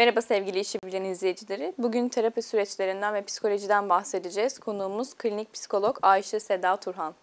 Merhaba sevgili işi bilen izleyicileri. Bugün terapi süreçlerinden ve psikolojiden bahsedeceğiz. Konuğumuz klinik psikolog Ayşe Seda Turhan.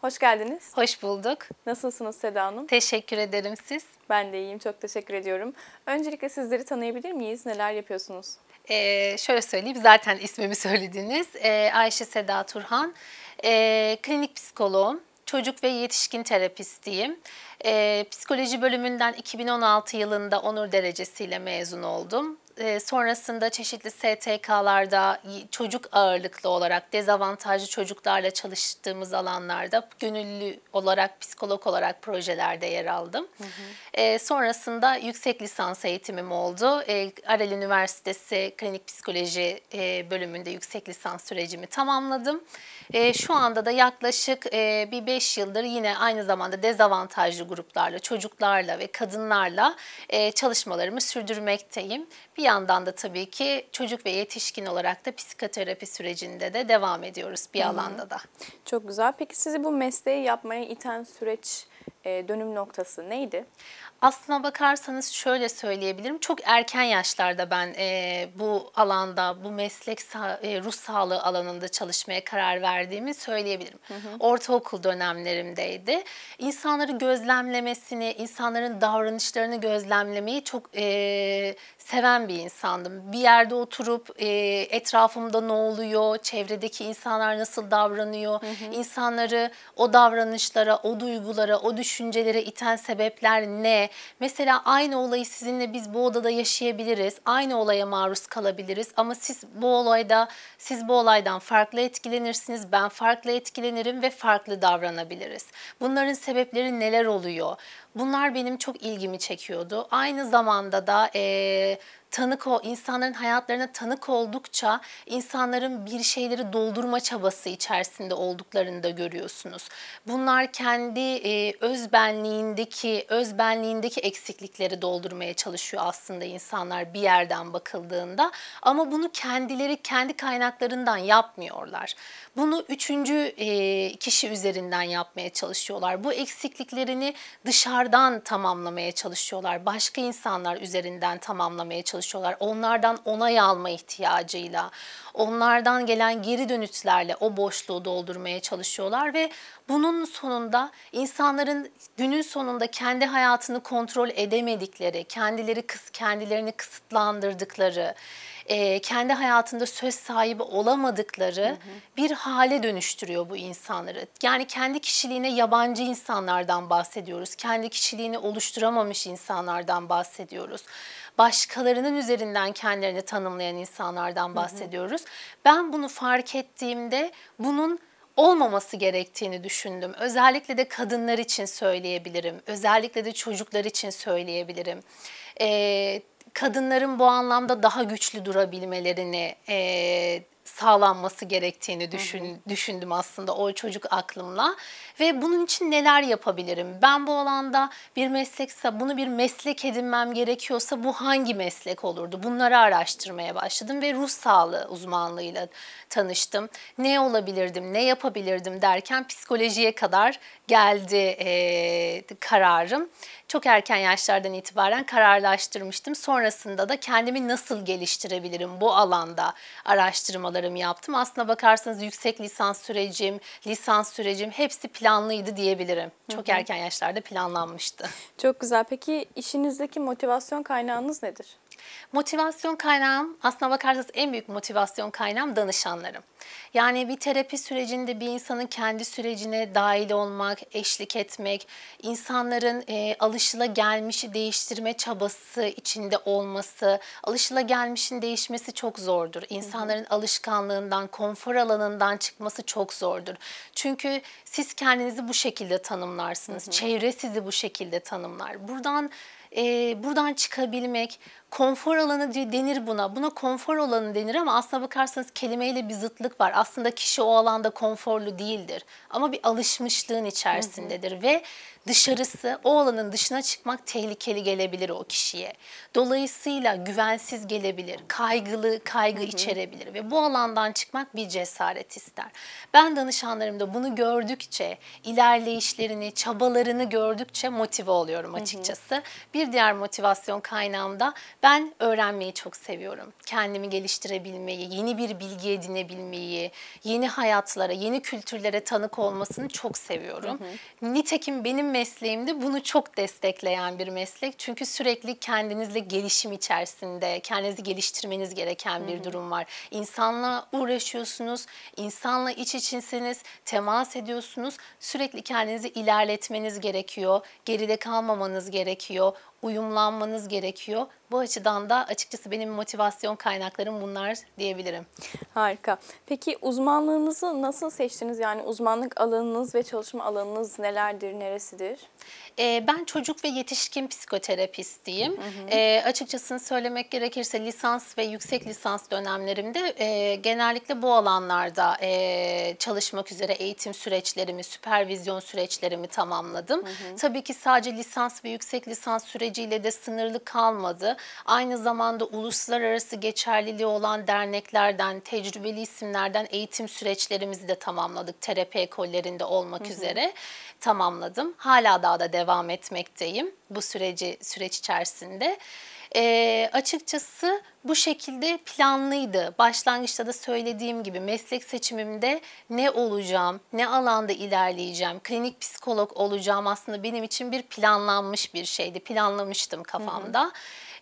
Hoş geldiniz. Hoş bulduk. Nasılsınız Seda Hanım? Teşekkür ederim siz. Ben de iyiyim. Çok teşekkür ediyorum. Öncelikle sizleri tanıyabilir miyiz? Neler yapıyorsunuz? Ee, şöyle söyleyeyim. Zaten ismimi söylediniz. Ee, Ayşe Seda Turhan. Ee, klinik psikoloğum çocuk ve yetişkin terapistiyim. E, psikoloji bölümünden 2016 yılında onur derecesiyle mezun oldum. E, sonrasında çeşitli STK'larda çocuk ağırlıklı olarak dezavantajlı çocuklarla çalıştığımız alanlarda gönüllü olarak, psikolog olarak projelerde yer aldım. Hı hı. E, sonrasında yüksek lisans eğitimim oldu. E, Arel Üniversitesi Klinik Psikoloji e, bölümünde yüksek lisans sürecimi tamamladım. E, şu anda da yaklaşık e, bir 5 yıldır yine aynı zamanda dezavantajlı gruplarla, çocuklarla ve kadınlarla e, çalışmalarımı sürdürmekteyim. Bir yandan da tabii ki çocuk ve yetişkin olarak da psikoterapi sürecinde de devam ediyoruz bir hmm. alanda da. Çok güzel. Peki sizi bu mesleği yapmaya iten süreç e, dönüm noktası neydi? Aslına bakarsanız şöyle söyleyebilirim. Çok erken yaşlarda ben e, bu alanda, bu meslek e, ruh sağlığı alanında çalışmaya karar verdiğimi söyleyebilirim. Hı hı. Ortaokul dönemlerimdeydi. İnsanları gözlemlemesini, insanların davranışlarını gözlemlemeyi çok e, seven bir insandım. Bir yerde oturup etrafımda ne oluyor, çevredeki insanlar nasıl davranıyor, hı hı. insanları o davranışlara, o duygulara, o düşüncelere düşüncelere iten sebepler ne? Mesela aynı olayı sizinle biz bu odada yaşayabiliriz. Aynı olaya maruz kalabiliriz ama siz bu olayda siz bu olaydan farklı etkilenirsiniz. Ben farklı etkilenirim ve farklı davranabiliriz. Bunların sebepleri neler oluyor? Bunlar benim çok ilgimi çekiyordu. Aynı zamanda da eee tanık o insanların hayatlarına tanık oldukça insanların bir şeyleri doldurma çabası içerisinde olduklarını da görüyorsunuz. Bunlar kendi e, öz benliğindeki eksiklikleri doldurmaya çalışıyor aslında insanlar bir yerden bakıldığında ama bunu kendileri kendi kaynaklarından yapmıyorlar. Bunu üçüncü e, kişi üzerinden yapmaya çalışıyorlar. Bu eksikliklerini dışarıdan tamamlamaya çalışıyorlar. Başka insanlar üzerinden tamamlamaya çalışıyorlar. Onlardan onay alma ihtiyacıyla, Onlardan gelen geri dönüşlerle o boşluğu doldurmaya çalışıyorlar ve bunun sonunda insanların günün sonunda kendi hayatını kontrol edemedikleri, kendileri kendilerini kısıtlandırdıkları, e, kendi hayatında söz sahibi olamadıkları hı hı. bir hale dönüştürüyor bu insanları. Yani kendi kişiliğine yabancı insanlardan bahsediyoruz. Kendi kişiliğini oluşturamamış insanlardan bahsediyoruz başkalarının üzerinden kendilerini tanımlayan insanlardan bahsediyoruz. Hı hı. Ben bunu fark ettiğimde bunun olmaması gerektiğini düşündüm. Özellikle de kadınlar için söyleyebilirim. Özellikle de çocuklar için söyleyebilirim. Ee, kadınların bu anlamda daha güçlü durabilmelerini e, sağlanması gerektiğini düşün, hı hı. düşündüm aslında o çocuk aklımla ve bunun için neler yapabilirim? Ben bu alanda bir meslekse bunu bir meslek edinmem gerekiyorsa bu hangi meslek olurdu? Bunları araştırmaya başladım ve ruh sağlığı uzmanlığıyla tanıştım. Ne olabilirdim, ne yapabilirdim derken psikolojiye kadar geldi e, kararım. Çok erken yaşlardan itibaren kararlaştırmıştım. Sonrasında da kendimi nasıl geliştirebilirim bu alanda araştırmaları planlarımı yaptım. Aslına bakarsanız yüksek lisans sürecim, lisans sürecim hepsi planlıydı diyebilirim. Çok Hı-hı. erken yaşlarda planlanmıştı. Çok güzel. Peki işinizdeki motivasyon kaynağınız nedir? Motivasyon kaynağım aslına bakarsanız en büyük motivasyon kaynağım danışanlarım. Yani bir terapi sürecinde bir insanın kendi sürecine dahil olmak, eşlik etmek, insanların e, alışılagelmişi değiştirme çabası içinde olması, alışılagelmişin değişmesi çok zordur. İnsanların Hı-hı. alışkanlığından, konfor alanından çıkması çok zordur. Çünkü siz kendinizi bu şekilde tanımlarsınız. Hı-hı. Çevre sizi bu şekilde tanımlar. Buradan e, buradan çıkabilmek, konfor alanı denir buna. Buna konfor alanı denir ama aslına bakarsanız kelimeyle bir zıtlık var. Aslında kişi o alanda konforlu değildir. Ama bir alışmışlığın içerisindedir ve dışarısı o alanın dışına çıkmak tehlikeli gelebilir o kişiye. Dolayısıyla güvensiz gelebilir, kaygılı, kaygı içerebilir ve bu alandan çıkmak bir cesaret ister. Ben danışanlarımda bunu gördükçe, ilerleyişlerini, çabalarını gördükçe motive oluyorum açıkçası. Bir diğer motivasyon kaynağım da ben öğrenmeyi çok seviyorum. Kendimi geliştirebilmeyi, yeni bir bilgi edinebilmeyi, yeni hayatlara, yeni kültürlere tanık olmasını çok seviyorum. Hı hı. Nitekim benim mesleğimde bunu çok destekleyen bir meslek. Çünkü sürekli kendinizle gelişim içerisinde, kendinizi geliştirmeniz gereken bir hı hı. durum var. İnsanla uğraşıyorsunuz, insanla iç içinsiniz, temas ediyorsunuz. Sürekli kendinizi ilerletmeniz gerekiyor, geride kalmamanız gerekiyor uyumlanmanız gerekiyor. Bu açıdan da açıkçası benim motivasyon kaynaklarım bunlar diyebilirim. Harika. Peki uzmanlığınızı nasıl seçtiniz? Yani uzmanlık alanınız ve çalışma alanınız nelerdir, neresidir? Ee, ben çocuk ve yetişkin psikoterapistiyim. Hı hı. Ee, açıkçası söylemek gerekirse lisans ve yüksek lisans dönemlerimde e, genellikle bu alanlarda e, çalışmak üzere eğitim süreçlerimi, süpervizyon süreçlerimi tamamladım. Hı hı. Tabii ki sadece lisans ve yüksek lisans süreci süreciyle de sınırlı kalmadı. Aynı zamanda uluslararası geçerliliği olan derneklerden, tecrübeli isimlerden eğitim süreçlerimizi de tamamladık. TRP ekollerinde olmak hı hı. üzere tamamladım. Hala daha da devam etmekteyim bu süreci süreç içerisinde. E, açıkçası bu şekilde planlıydı. Başlangıçta da söylediğim gibi meslek seçimimde ne olacağım, ne alanda ilerleyeceğim, klinik psikolog olacağım aslında benim için bir planlanmış bir şeydi. Planlamıştım kafamda. Hı hı.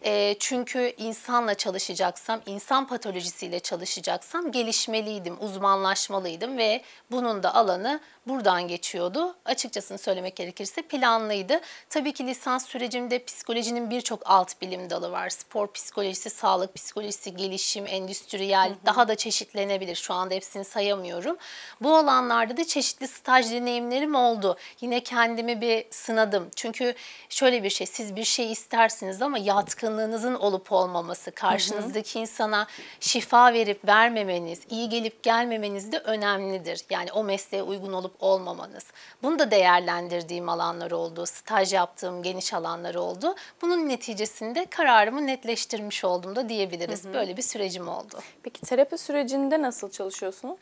E, çünkü insanla çalışacaksam, insan patolojisiyle çalışacaksam gelişmeliydim, uzmanlaşmalıydım ve bunun da alanı buradan geçiyordu. Açıkçasını söylemek gerekirse planlıydı. Tabii ki lisans sürecimde psikolojinin birçok alt bilim dalı var. Spor psikolojisi, sağlık psikolojisi, gelişim, endüstriyel daha da çeşitlenebilir. Şu anda hepsini sayamıyorum. Bu alanlarda da çeşitli staj deneyimlerim oldu. Yine kendimi bir sınadım. Çünkü şöyle bir şey, siz bir şey istersiniz ama yatkın yakınlığınızın olup olmaması, karşınızdaki insana şifa verip vermemeniz, iyi gelip gelmemeniz de önemlidir. Yani o mesleğe uygun olup olmamanız. Bunu da değerlendirdiğim alanlar oldu, staj yaptığım geniş alanlar oldu. Bunun neticesinde kararımı netleştirmiş oldum da diyebiliriz. Böyle bir sürecim oldu. Peki terapi sürecinde nasıl çalışıyorsunuz?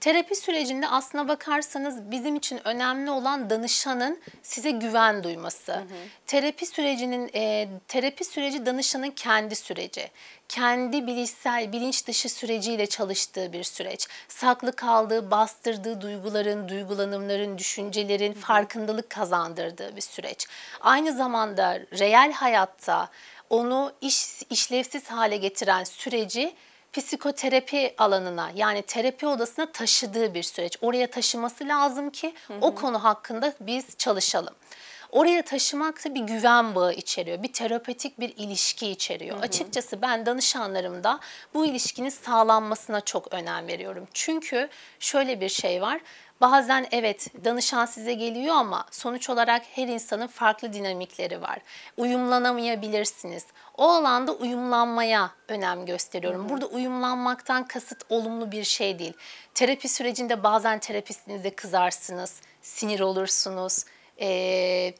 Terapi sürecinde aslına bakarsanız bizim için önemli olan danışanın size güven duyması. Hı hı. Terapi sürecinin e, terapi süreci danışanın kendi süreci, kendi bilişsel, bilinç dışı süreciyle çalıştığı bir süreç. Saklı kaldığı, bastırdığı duyguların, duygulanımların, düşüncelerin farkındalık kazandırdığı bir süreç. Aynı zamanda reel hayatta onu iş, işlevsiz hale getiren süreci psikoterapi alanına yani terapi odasına taşıdığı bir süreç. Oraya taşıması lazım ki hı hı. o konu hakkında biz çalışalım. Oraya taşımak da bir güven bağı içeriyor. Bir terapetik bir ilişki içeriyor. Hı hı. Açıkçası ben danışanlarımda bu ilişkinin sağlanmasına çok önem veriyorum. Çünkü şöyle bir şey var. Bazen evet danışan size geliyor ama sonuç olarak her insanın farklı dinamikleri var. Uyumlanamayabilirsiniz. O alanda uyumlanmaya önem gösteriyorum. Hı-hı. Burada uyumlanmaktan kasıt olumlu bir şey değil. Terapi sürecinde bazen terapistinize kızarsınız, sinir olursunuz, e,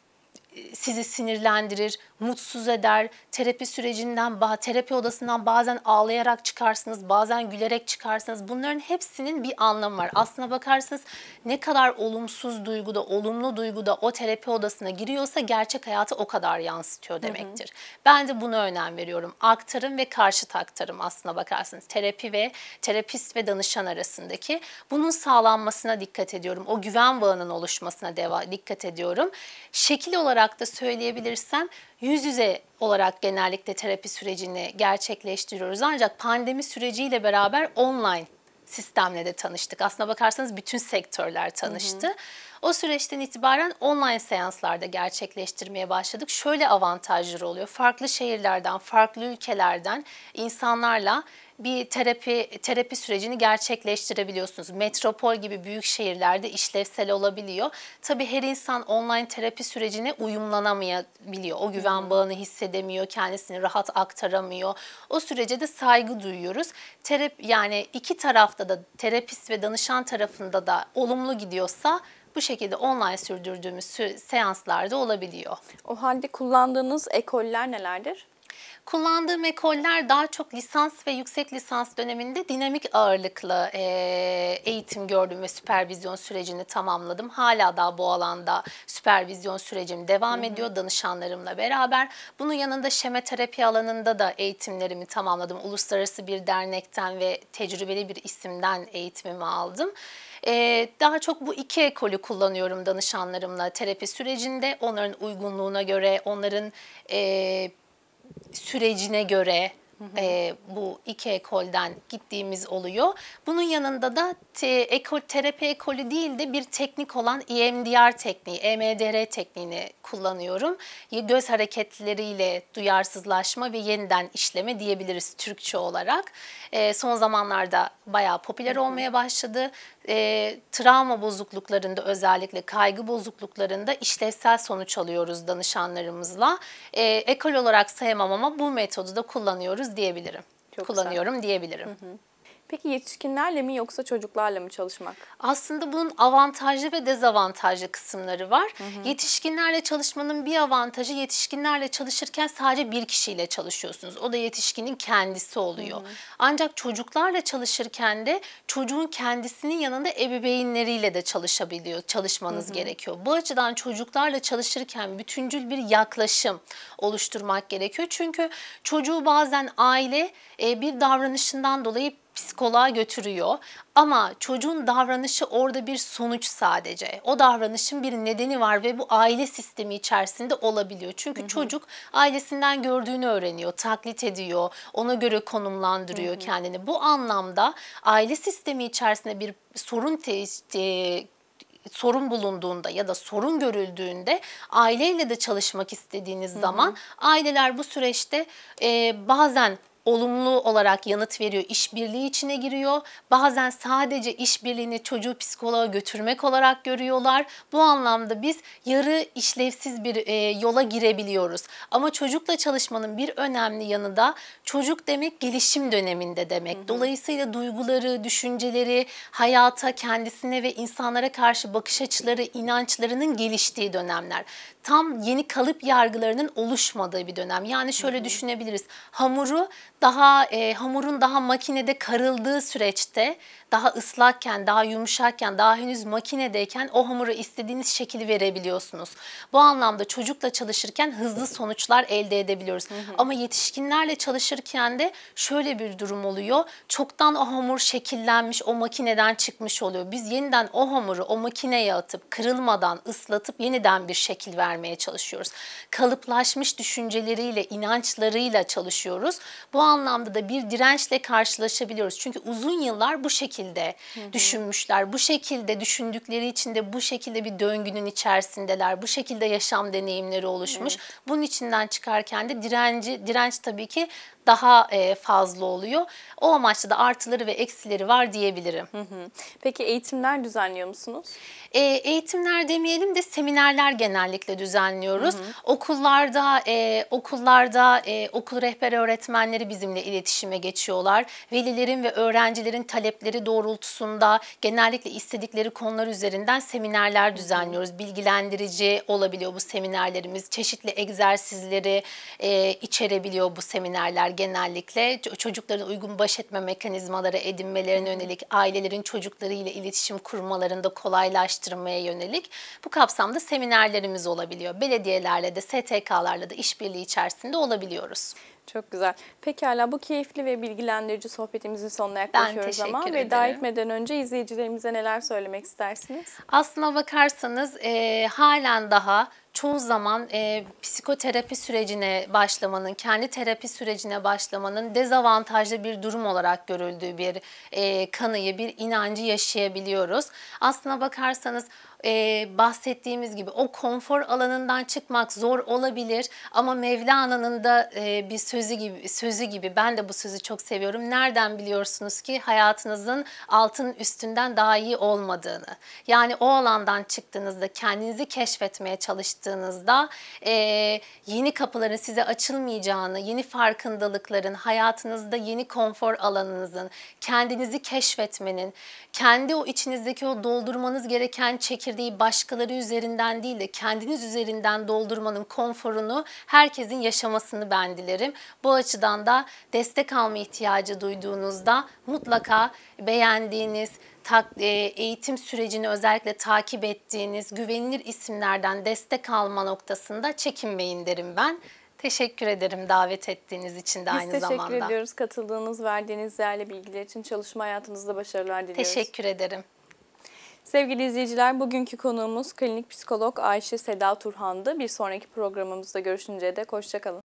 sizi sinirlendirir mutsuz eder. Terapi sürecinden, terapi odasından bazen ağlayarak çıkarsınız, bazen gülerek çıkarsınız. Bunların hepsinin bir anlamı var. Aslına bakarsınız ne kadar olumsuz duyguda, olumlu duyguda o terapi odasına giriyorsa gerçek hayatı o kadar yansıtıyor demektir. Hı hı. Ben de buna önem veriyorum. Aktarım ve karşı aktarım aslına bakarsınız. Terapi ve terapist ve danışan arasındaki bunun sağlanmasına dikkat ediyorum. O güven bağının oluşmasına dikkat ediyorum. Şekil olarak da söyleyebilirsem yüz yüze olarak genellikle terapi sürecini gerçekleştiriyoruz. Ancak pandemi süreciyle beraber online sistemle de tanıştık. Aslına bakarsanız bütün sektörler tanıştı. Hı hı. O süreçten itibaren online seanslarda gerçekleştirmeye başladık. Şöyle avantajları oluyor. Farklı şehirlerden, farklı ülkelerden insanlarla bir terapi terapi sürecini gerçekleştirebiliyorsunuz. Metropol gibi büyük şehirlerde işlevsel olabiliyor. Tabii her insan online terapi sürecine uyumlanamayabiliyor. O güven hmm. bağını hissedemiyor, kendisini rahat aktaramıyor. O sürece de saygı duyuyoruz. Terap yani iki tarafta da terapist ve danışan tarafında da olumlu gidiyorsa bu şekilde online sürdürdüğümüz seanslarda olabiliyor. O halde kullandığınız ekoller nelerdir? Kullandığım ekoller daha çok lisans ve yüksek lisans döneminde dinamik ağırlıklı e, eğitim gördüm ve süpervizyon sürecini tamamladım. Hala daha bu alanda süpervizyon sürecim devam Hı-hı. ediyor danışanlarımla beraber. Bunun yanında şeme terapi alanında da eğitimlerimi tamamladım. Uluslararası bir dernekten ve tecrübeli bir isimden eğitimimi aldım. Ee, daha çok bu iki ekolü kullanıyorum danışanlarımla terapi sürecinde. Onların uygunluğuna göre, onların e, sürecine göre Hı E, bu iki ekolden gittiğimiz oluyor. Bunun yanında da te, ekol, terapi ekolü değil de bir teknik olan EMDR tekniği, EMDR tekniğini kullanıyorum. Göz hareketleriyle duyarsızlaşma ve yeniden işleme diyebiliriz Türkçe olarak. E, son zamanlarda bayağı popüler hı hı. olmaya başladı. E, travma bozukluklarında özellikle kaygı bozukluklarında işlevsel sonuç alıyoruz danışanlarımızla. E, ekol olarak sayamam ama bu metodu da kullanıyoruz diyebilirim. Çok kullanıyorum güzel. diyebilirim. Hı hı. Peki yetişkinlerle mi yoksa çocuklarla mı çalışmak? Aslında bunun avantajlı ve dezavantajlı kısımları var. Hı hı. Yetişkinlerle çalışmanın bir avantajı yetişkinlerle çalışırken sadece bir kişiyle çalışıyorsunuz. O da yetişkinin kendisi oluyor. Hı hı. Ancak çocuklarla çalışırken de çocuğun kendisinin yanında ebeveynleriyle de çalışabiliyor, çalışmanız hı hı. gerekiyor. Bu açıdan çocuklarla çalışırken bütüncül bir yaklaşım oluşturmak gerekiyor. Çünkü çocuğu bazen aile e, bir davranışından dolayı psikoloğa götürüyor ama çocuğun davranışı orada bir sonuç sadece. O davranışın bir nedeni var ve bu aile sistemi içerisinde olabiliyor. Çünkü Hı-hı. çocuk ailesinden gördüğünü öğreniyor, taklit ediyor, ona göre konumlandırıyor Hı-hı. kendini. Bu anlamda aile sistemi içerisinde bir sorun te- e, sorun bulunduğunda ya da sorun görüldüğünde aileyle de çalışmak istediğiniz Hı-hı. zaman aileler bu süreçte e, bazen olumlu olarak yanıt veriyor, işbirliği içine giriyor. Bazen sadece işbirliğini çocuğu psikoloğa götürmek olarak görüyorlar. Bu anlamda biz yarı işlevsiz bir e, yola girebiliyoruz. Ama çocukla çalışmanın bir önemli yanı da çocuk demek gelişim döneminde demek. Dolayısıyla duyguları, düşünceleri, hayata, kendisine ve insanlara karşı bakış açıları, inançlarının geliştiği dönemler. Tam yeni kalıp yargılarının oluşmadığı bir dönem. Yani şöyle düşünebiliriz. Hamuru daha e, hamurun daha makinede karıldığı süreçte daha ıslakken, daha yumuşakken, daha henüz makinedeyken o hamuru istediğiniz şekil verebiliyorsunuz. Bu anlamda çocukla çalışırken hızlı sonuçlar elde edebiliyoruz. Hı hı. Ama yetişkinlerle çalışırken de şöyle bir durum oluyor. Çoktan o hamur şekillenmiş, o makineden çıkmış oluyor. Biz yeniden o hamuru o makineye atıp kırılmadan ıslatıp yeniden bir şekil vermeye çalışıyoruz. Kalıplaşmış düşünceleriyle, inançlarıyla çalışıyoruz. Bu anlamda da bir dirençle karşılaşabiliyoruz. Çünkü uzun yıllar bu şekilde Hı-hı. düşünmüşler. Bu şekilde düşündükleri için de bu şekilde bir döngünün içerisindeler. Bu şekilde yaşam deneyimleri oluşmuş. Evet. Bunun içinden çıkarken de direnci direnç tabii ki daha e, fazla oluyor. O amaçta da artıları ve eksileri var diyebilirim. Peki eğitimler düzenliyor musunuz? E, eğitimler demeyelim de seminerler genellikle düzenliyoruz. Hı hı. Okullarda e, okullarda e, okul rehber öğretmenleri bizimle iletişime geçiyorlar. Velilerin ve öğrencilerin talepleri doğrultusunda genellikle istedikleri konular üzerinden seminerler düzenliyoruz. Bilgilendirici olabiliyor bu seminerlerimiz. Çeşitli egzersizleri e, içerebiliyor bu seminerler genellikle çocukların uygun baş etme mekanizmaları edinmelerine hmm. yönelik, ailelerin çocuklarıyla iletişim kurmalarında kolaylaştırmaya yönelik bu kapsamda seminerlerimiz olabiliyor. Belediyelerle de, STK'larla da işbirliği içerisinde olabiliyoruz. Çok güzel. Pekala bu keyifli ve bilgilendirici sohbetimizin sonuna yaklaşıyoruz zaman ve veda etmeden önce izleyicilerimize neler söylemek istersiniz? Aslına bakarsanız e, halen daha çoğu zaman e, psikoterapi sürecine başlamanın, kendi terapi sürecine başlamanın dezavantajlı bir durum olarak görüldüğü bir e, kanıyı, bir inancı yaşayabiliyoruz. Aslına bakarsanız e, bahsettiğimiz gibi o konfor alanından çıkmak zor olabilir ama Mevlana'nın da e, bir sözü gibi sözü gibi ben de bu sözü çok seviyorum. Nereden biliyorsunuz ki hayatınızın altın üstünden daha iyi olmadığını? Yani o alandan çıktığınızda kendinizi keşfetmeye çalıştığınızda e, yeni kapıların size açılmayacağını, yeni farkındalıkların, hayatınızda yeni konfor alanınızın, kendinizi keşfetmenin, kendi o içinizdeki o doldurmanız gereken çekim çekirdeği başkaları üzerinden değil de kendiniz üzerinden doldurmanın konforunu herkesin yaşamasını ben dilerim. Bu açıdan da destek alma ihtiyacı duyduğunuzda mutlaka beğendiğiniz, e, eğitim sürecini özellikle takip ettiğiniz güvenilir isimlerden destek alma noktasında çekinmeyin derim ben. Teşekkür ederim davet ettiğiniz için de Biz aynı teşekkür zamanda. teşekkür ediyoruz katıldığınız, verdiğiniz değerli bilgiler için. Çalışma hayatınızda başarılar diliyoruz. Teşekkür ederim. Sevgili izleyiciler, bugünkü konuğumuz klinik psikolog Ayşe Seda Turhan'dı. Bir sonraki programımızda görüşünceye dek hoşçakalın.